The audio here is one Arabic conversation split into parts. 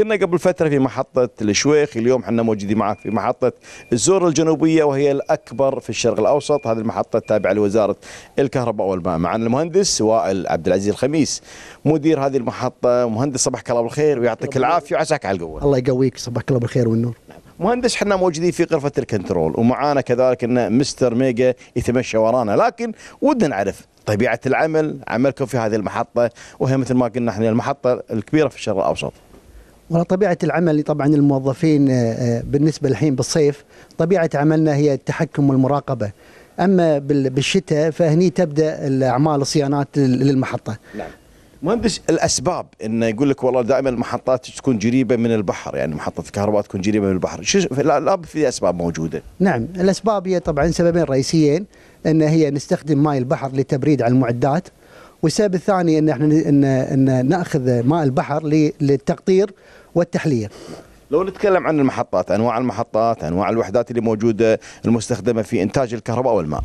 كنا قبل فترة في محطة الشويخ اليوم احنا موجودين معك في محطة الزور الجنوبية وهي الأكبر في الشرق الأوسط هذه المحطة التابعة لوزارة الكهرباء والماء معنا المهندس وائل عبد العزيز الخميس مدير هذه المحطة مهندس صباحك الله بالخير ويعطيك العافية وعساك على القوة الله يقويك صباحك الله بالخير والنور نعم. مهندس احنا موجودين في غرفه الكنترول ومعانا كذلك ان مستر ميجا يتمشى ورانا لكن ودنا نعرف طبيعه العمل عملكم في هذه المحطه وهي مثل ما قلنا احنا المحطه الكبيره في الشرق الاوسط والله طبيعة العمل طبعا الموظفين آه، آه، بالنسبة الحين بالصيف طبيعة عملنا هي التحكم والمراقبة أما بالشتاء فهني تبدأ الاعمال الصيانات للمحطة نعم. مهندس الاسباب انه يقول لك والله دائما المحطات تكون قريبه من البحر يعني محطه الكهرباء تكون قريبه من البحر شو الاب في اسباب موجوده نعم الاسباب هي طبعا سببين رئيسيين ان هي نستخدم ماء البحر لتبريد على المعدات والسبب الثاني ان احنا إن ناخذ ماء البحر للتقطير والتحليه لو نتكلم عن المحطات انواع المحطات انواع الوحدات اللي موجوده المستخدمه في انتاج الكهرباء والماء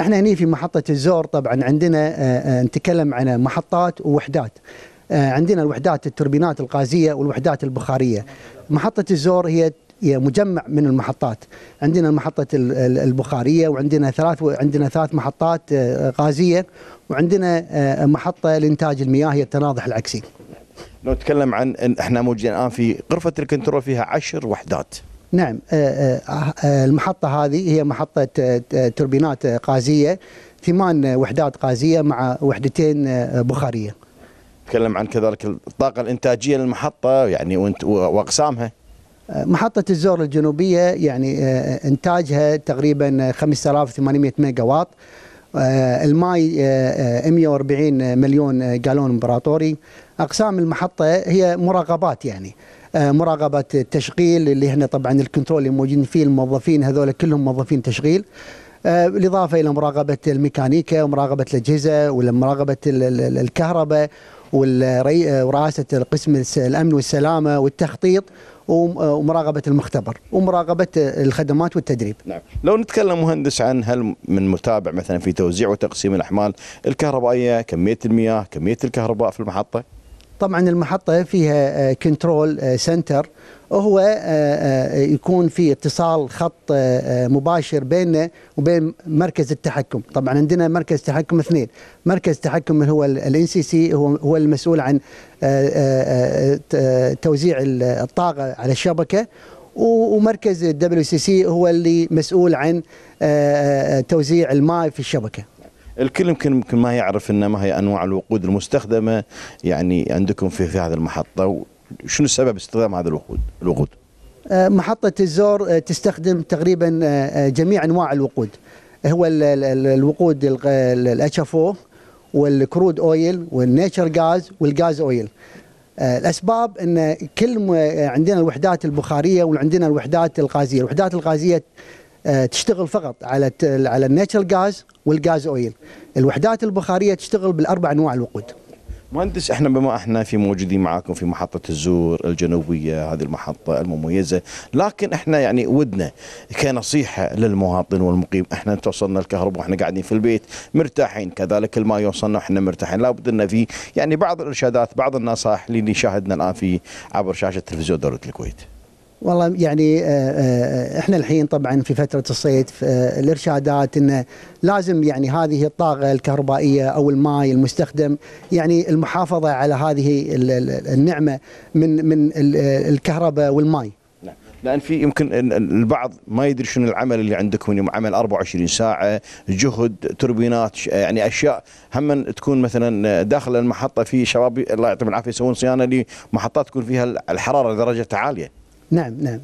احنا هنا في محطه الزور طبعا عندنا آه، آه، نتكلم عن محطات ووحدات آه، عندنا الوحدات التوربينات الغازيه والوحدات البخاريه محطه الزور هي هي مجمع من المحطات عندنا محطة البخارية وعندنا ثلاث عندنا ثلاث محطات غازية وعندنا محطة لإنتاج المياه هي التناضح العكسي لو نتكلم عن إن احنا موجودين الان في غرفه الكنترول فيها عشر وحدات نعم آه، آه، آه، المحطه هذه هي محطه توربينات غازيه ثمان وحدات غازيه مع وحدتين بخاريه نتكلم عن كذلك الطاقه الانتاجيه للمحطه يعني واقسامها محطة الزور الجنوبية يعني إنتاجها تقريبا 5800 ميجا واط آه، الماي 140 آه، آه، مليون جالون امبراطوري اقسام المحطه هي مراقبات يعني مراقبه التشغيل اللي هنا طبعا الكنترول اللي موجودين فيه الموظفين هذول كلهم موظفين تشغيل بالاضافه الى مراقبه الميكانيكا ومراقبه الاجهزه ومراقبه الكهرباء ورئاسه القسم الامن والسلامه والتخطيط آه، ومراقبه المختبر ومراقبه آه، الخدمات والتدريب. نعم، لو نتكلم مهندس عن هل من متابع مثلا في توزيع وتقسيم الاحمال الكهربائيه، كميه المياه، كميه الكهرباء في المحطه؟ طبعا المحطة فيها كنترول سنتر وهو يكون في اتصال خط آه، آه، مباشر بيننا وبين مركز التحكم طبعا عندنا مركز تحكم اثنين مركز تحكم هو الان سي سي هو المسؤول عن آه، توزيع الطاقة على الشبكة ومركز الدبليو سي سي هو اللي مسؤول عن توزيع الماء في الشبكه الكل يمكن يمكن ما يعرف ان ما هي انواع الوقود المستخدمه يعني عندكم في في هذه المحطه وشنو سبب استخدام هذا الوقود الوقود أه، محطه الزور أه، تستخدم تقريبا أه، جميع انواع الوقود هو الوقود الاتش اف او والكرود اويل والنيتشر غاز والغاز اويل الاسباب ان كل عندنا الوحدات البخاريه وعندنا الوحدات الغازيه، الوحدات الغازيه آه، تشتغل فقط على على الناتشرال غاز والغاز اويل الوحدات البخاريه تشتغل بالاربع انواع الوقود مهندس احنا بما احنا في موجودين معاكم في محطه الزور الجنوبيه هذه المحطه المميزه لكن احنا يعني ودنا كنصيحه للمواطن والمقيم احنا توصلنا الكهرباء واحنا قاعدين في البيت مرتاحين كذلك الماء يوصلنا احنا مرتاحين لابد ان في يعني بعض الارشادات بعض النصائح اللي يشاهدنا الان في عبر شاشه تلفزيون دوله الكويت والله يعني آه، آه، احنا الحين طبعا في فتره الصيف آه، الارشادات انه لازم يعني هذه الطاقه الكهربائيه او الماء المستخدم يعني المحافظه على هذه النعمه من من الكهرباء والماء. نعم. لان في يمكن البعض ما يدري شنو العمل اللي عندكم يعني عمل 24 ساعه جهد توربينات يعني اشياء هم تكون مثلا داخل المحطه في شباب الله يعطيهم العافيه يسوون صيانه لمحطات تكون فيها الحراره درجتها عاليه نعم نعم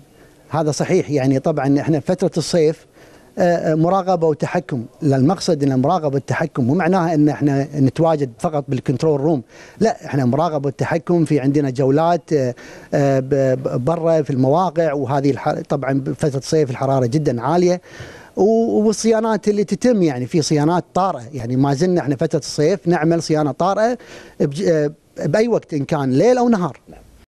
هذا صحيح يعني طبعا احنا فتره الصيف آه، آه، مراقبه وتحكم المقصد ان المراقبه والتحكم مو معناها ان احنا نتواجد فقط بالكنترول روم لا احنا مراقبه والتحكم في عندنا جولات آه، برا في المواقع وهذه طبعا فتره الصيف الحراره جدا عاليه والصيانات اللي تتم يعني في صيانات طارئه يعني ما زلنا احنا فتره الصيف نعمل صيانه طارئه باي وقت ان كان ليل او نهار نعم.